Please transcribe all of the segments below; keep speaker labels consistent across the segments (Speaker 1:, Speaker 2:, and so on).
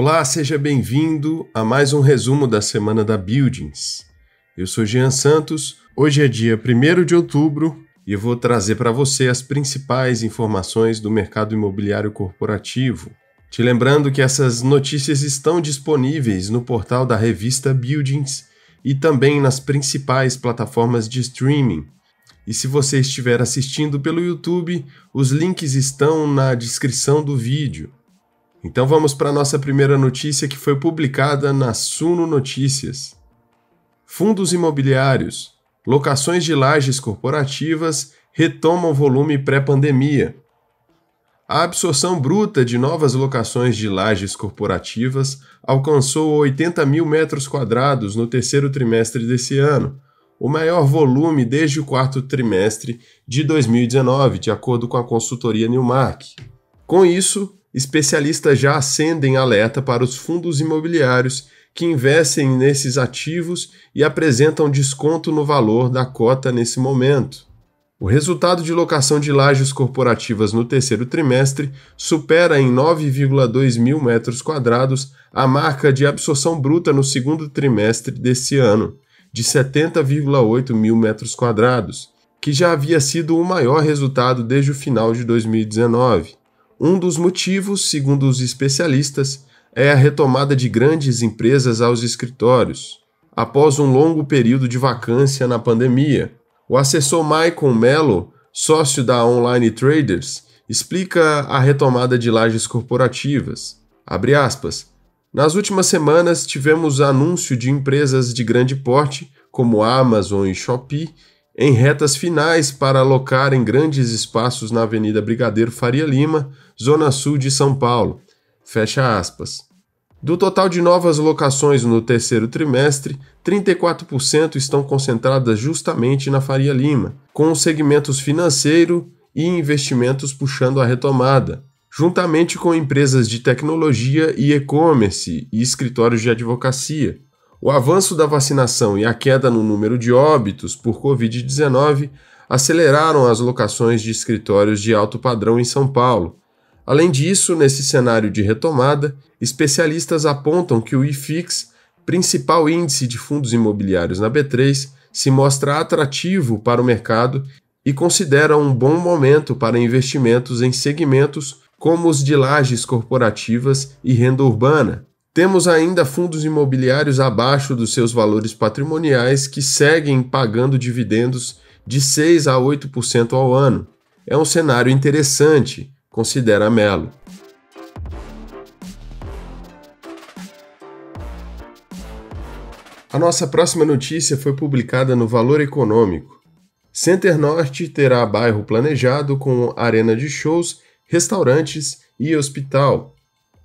Speaker 1: Olá, seja bem-vindo a mais um resumo da semana da Buildings. Eu sou Jean Santos, hoje é dia 1 de outubro e eu vou trazer para você as principais informações do mercado imobiliário corporativo. Te lembrando que essas notícias estão disponíveis no portal da revista Buildings e também nas principais plataformas de streaming. E se você estiver assistindo pelo YouTube, os links estão na descrição do vídeo. Então vamos para nossa primeira notícia que foi publicada na Suno Notícias. Fundos imobiliários, locações de lajes corporativas retomam volume pré-pandemia. A absorção bruta de novas locações de lajes corporativas alcançou 80 mil metros quadrados no terceiro trimestre desse ano, o maior volume desde o quarto trimestre de 2019, de acordo com a consultoria Newmark. Com isso, especialistas já acendem alerta para os fundos imobiliários que investem nesses ativos e apresentam desconto no valor da cota nesse momento. O resultado de locação de lajes corporativas no terceiro trimestre supera em 9,2 mil metros quadrados a marca de absorção bruta no segundo trimestre desse ano, de 70,8 mil metros quadrados, que já havia sido o maior resultado desde o final de 2019. Um dos motivos, segundo os especialistas, é a retomada de grandes empresas aos escritórios. Após um longo período de vacância na pandemia, o assessor Michael Mello, sócio da Online Traders, explica a retomada de lajes corporativas. Aspas, Nas últimas semanas tivemos anúncio de empresas de grande porte, como Amazon e Shopee, em retas finais para alocar em grandes espaços na Avenida Brigadeiro Faria Lima, zona sul de São Paulo. Fecha aspas. Do total de novas locações no terceiro trimestre, 34% estão concentradas justamente na Faria Lima, com os segmentos financeiro e investimentos puxando a retomada, juntamente com empresas de tecnologia e e-commerce e escritórios de advocacia. O avanço da vacinação e a queda no número de óbitos por Covid-19 aceleraram as locações de escritórios de alto padrão em São Paulo. Além disso, nesse cenário de retomada, especialistas apontam que o IFIX, principal índice de fundos imobiliários na B3, se mostra atrativo para o mercado e considera um bom momento para investimentos em segmentos como os de lajes corporativas e renda urbana, temos ainda fundos imobiliários abaixo dos seus valores patrimoniais que seguem pagando dividendos de 6 a 8% ao ano. É um cenário interessante, considera Melo. A nossa próxima notícia foi publicada no Valor Econômico. Center Norte terá bairro planejado com arena de shows, restaurantes e hospital.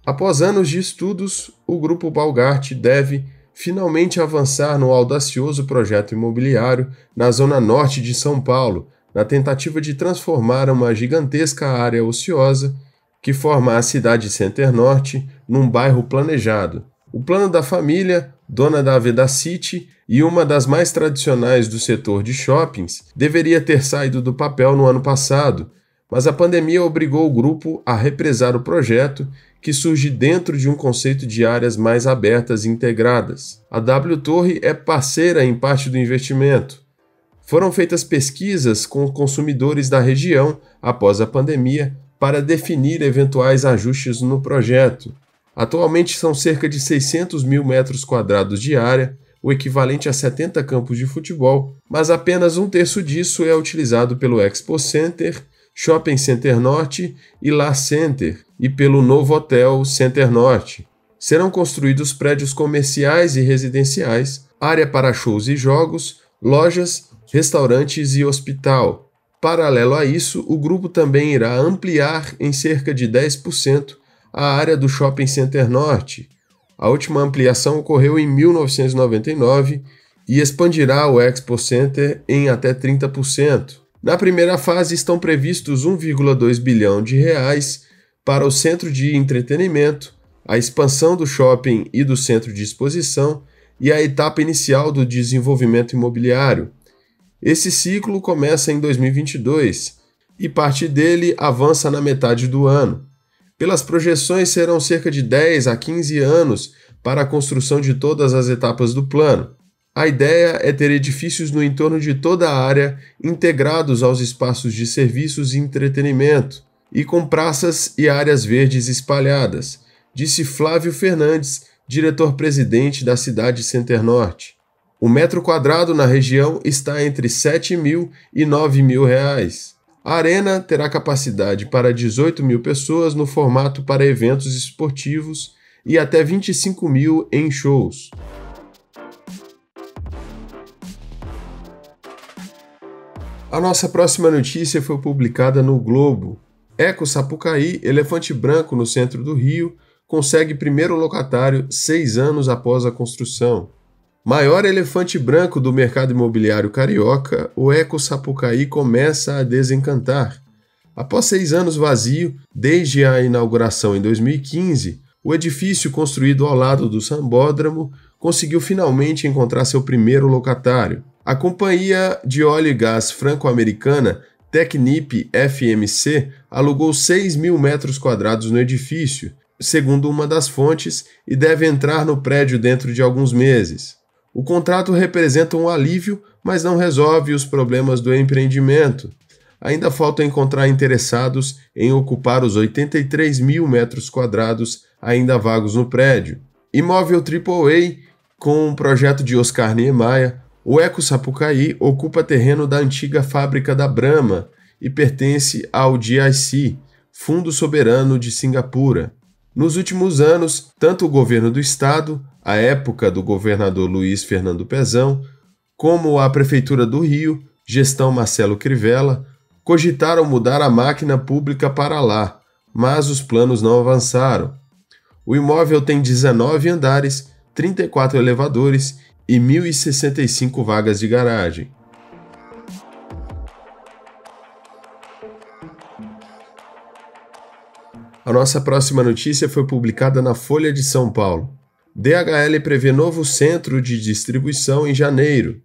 Speaker 1: Após anos de estudos, o grupo Balgart deve finalmente avançar no audacioso projeto imobiliário na zona norte de São Paulo, na tentativa de transformar uma gigantesca área ociosa que forma a cidade Center Norte num bairro planejado. O plano da família, dona da Aveda City e uma das mais tradicionais do setor de shoppings, deveria ter saído do papel no ano passado, mas a pandemia obrigou o grupo a represar o projeto que surge dentro de um conceito de áreas mais abertas e integradas. A W Torre é parceira em parte do investimento. Foram feitas pesquisas com consumidores da região após a pandemia para definir eventuais ajustes no projeto. Atualmente são cerca de 600 mil metros quadrados de área, o equivalente a 70 campos de futebol, mas apenas um terço disso é utilizado pelo Expo Center Shopping Center Norte e La Center, e pelo novo hotel Center Norte. Serão construídos prédios comerciais e residenciais, área para shows e jogos, lojas, restaurantes e hospital. Paralelo a isso, o grupo também irá ampliar em cerca de 10% a área do Shopping Center Norte. A última ampliação ocorreu em 1999 e expandirá o Expo Center em até 30%. Na primeira fase estão previstos 1,2 bilhão de reais para o centro de entretenimento, a expansão do shopping e do centro de exposição e a etapa inicial do desenvolvimento imobiliário. Esse ciclo começa em 2022 e parte dele avança na metade do ano. Pelas projeções, serão cerca de 10 a 15 anos para a construção de todas as etapas do plano. A ideia é ter edifícios no entorno de toda a área integrados aos espaços de serviços e entretenimento, e com praças e áreas verdes espalhadas, disse Flávio Fernandes, diretor-presidente da cidade Center Norte. O metro quadrado na região está entre 7 mil e 9 mil reais. A arena terá capacidade para 18 mil pessoas no formato para eventos esportivos e até 25 mil em shows. A nossa próxima notícia foi publicada no Globo. Eco Sapucaí, elefante branco no centro do Rio, consegue primeiro locatário seis anos após a construção. Maior elefante branco do mercado imobiliário carioca, o Eco Sapucaí começa a desencantar. Após seis anos vazio, desde a inauguração em 2015, o edifício construído ao lado do Sambódromo conseguiu finalmente encontrar seu primeiro locatário. A companhia de óleo e gás franco-americana Tecnip FMC alugou 6 mil metros quadrados no edifício, segundo uma das fontes, e deve entrar no prédio dentro de alguns meses. O contrato representa um alívio, mas não resolve os problemas do empreendimento. Ainda falta encontrar interessados em ocupar os 83 mil metros quadrados ainda vagos no prédio. Imóvel AAA, com um projeto de Oscar Niemeyer, o Eco Sapucaí ocupa terreno da antiga fábrica da Brahma e pertence ao GIC, Fundo Soberano de Singapura. Nos últimos anos, tanto o governo do estado, à época do governador Luiz Fernando Pezão, como a prefeitura do Rio, gestão Marcelo Crivella, cogitaram mudar a máquina pública para lá, mas os planos não avançaram. O imóvel tem 19 andares, 34 elevadores e 1.065 vagas de garagem. A nossa próxima notícia foi publicada na Folha de São Paulo. DHL prevê novo centro de distribuição em janeiro.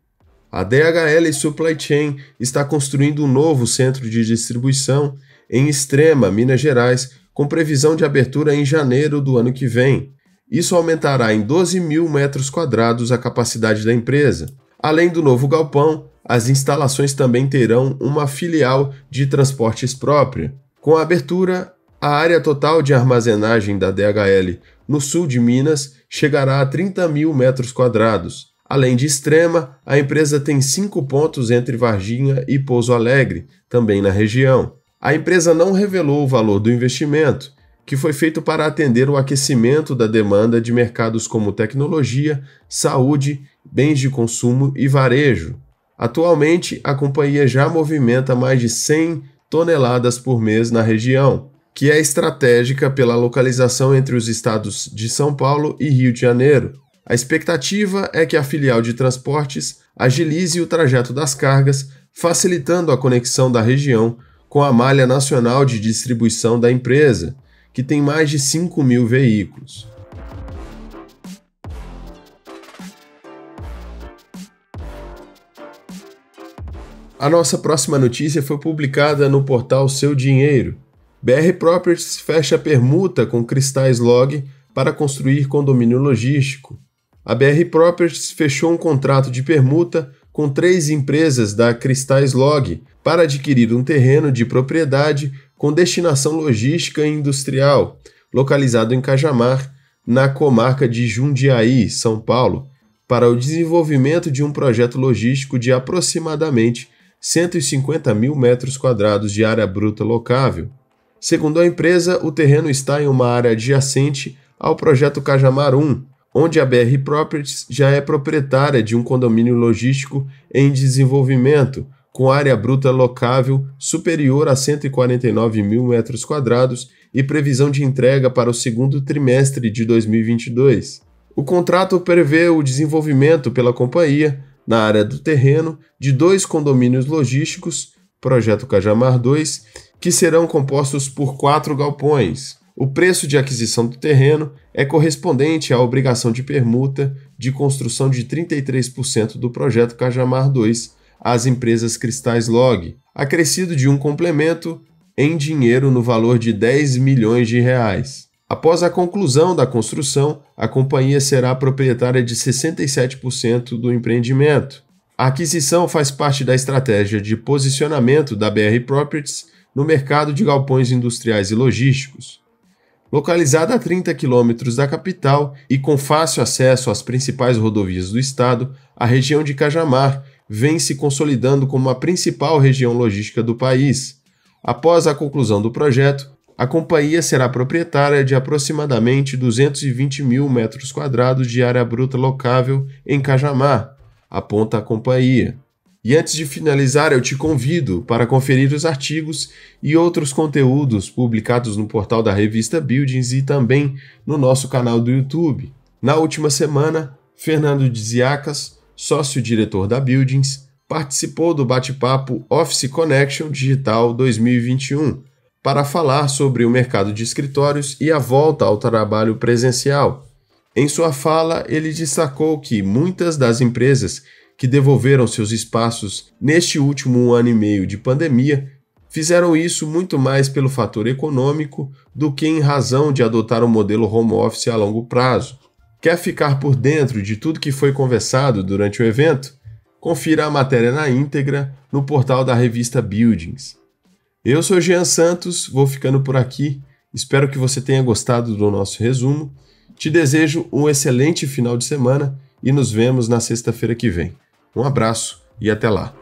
Speaker 1: A DHL Supply Chain está construindo um novo centro de distribuição em Extrema, Minas Gerais, com previsão de abertura em janeiro do ano que vem. Isso aumentará em 12 mil metros quadrados a capacidade da empresa. Além do novo galpão, as instalações também terão uma filial de transportes própria. Com a abertura, a área total de armazenagem da DHL no sul de Minas chegará a 30 mil metros quadrados. Além de Extrema, a empresa tem cinco pontos entre Varginha e Pouso Alegre, também na região. A empresa não revelou o valor do investimento, que foi feito para atender o aquecimento da demanda de mercados como tecnologia, saúde, bens de consumo e varejo. Atualmente, a companhia já movimenta mais de 100 toneladas por mês na região, que é estratégica pela localização entre os estados de São Paulo e Rio de Janeiro. A expectativa é que a filial de transportes agilize o trajeto das cargas, facilitando a conexão da região com a malha nacional de distribuição da empresa, que tem mais de 5 mil veículos. A nossa próxima notícia foi publicada no portal Seu Dinheiro. BR Properties fecha permuta com Cristais Log para construir condomínio logístico. A BR Properties fechou um contrato de permuta com três empresas da Cristais Log para adquirir um terreno de propriedade com destinação logística e industrial, localizado em Cajamar, na comarca de Jundiaí, São Paulo, para o desenvolvimento de um projeto logístico de aproximadamente 150 mil metros quadrados de área bruta locável. Segundo a empresa, o terreno está em uma área adjacente ao projeto Cajamar 1, onde a BR Properties já é proprietária de um condomínio logístico em desenvolvimento, com área bruta locável superior a 149 mil metros quadrados e previsão de entrega para o segundo trimestre de 2022. O contrato prevê o desenvolvimento pela companhia, na área do terreno, de dois condomínios logísticos, Projeto Cajamar 2, que serão compostos por quatro galpões. O preço de aquisição do terreno é correspondente à obrigação de permuta de construção de 33% do projeto Cajamar 2 às empresas Cristais Log, acrescido de um complemento em dinheiro no valor de 10 milhões de reais. Após a conclusão da construção, a companhia será proprietária de 67% do empreendimento. A aquisição faz parte da estratégia de posicionamento da BR Properties no mercado de galpões industriais e logísticos, Localizada a 30 quilômetros da capital e com fácil acesso às principais rodovias do estado, a região de Cajamar vem se consolidando como a principal região logística do país. Após a conclusão do projeto, a companhia será proprietária de aproximadamente 220 mil metros quadrados de área bruta locável em Cajamar, aponta a companhia. E antes de finalizar, eu te convido para conferir os artigos e outros conteúdos publicados no portal da revista Buildings e também no nosso canal do YouTube. Na última semana, Fernando Diziacas, sócio-diretor da Buildings, participou do bate-papo Office Connection Digital 2021 para falar sobre o mercado de escritórios e a volta ao trabalho presencial. Em sua fala, ele destacou que muitas das empresas que devolveram seus espaços neste último ano e meio de pandemia, fizeram isso muito mais pelo fator econômico do que em razão de adotar um modelo home office a longo prazo. Quer ficar por dentro de tudo que foi conversado durante o evento? Confira a matéria na íntegra no portal da revista Buildings. Eu sou Jean Santos, vou ficando por aqui. Espero que você tenha gostado do nosso resumo. Te desejo um excelente final de semana e nos vemos na sexta-feira que vem. Um abraço e até lá!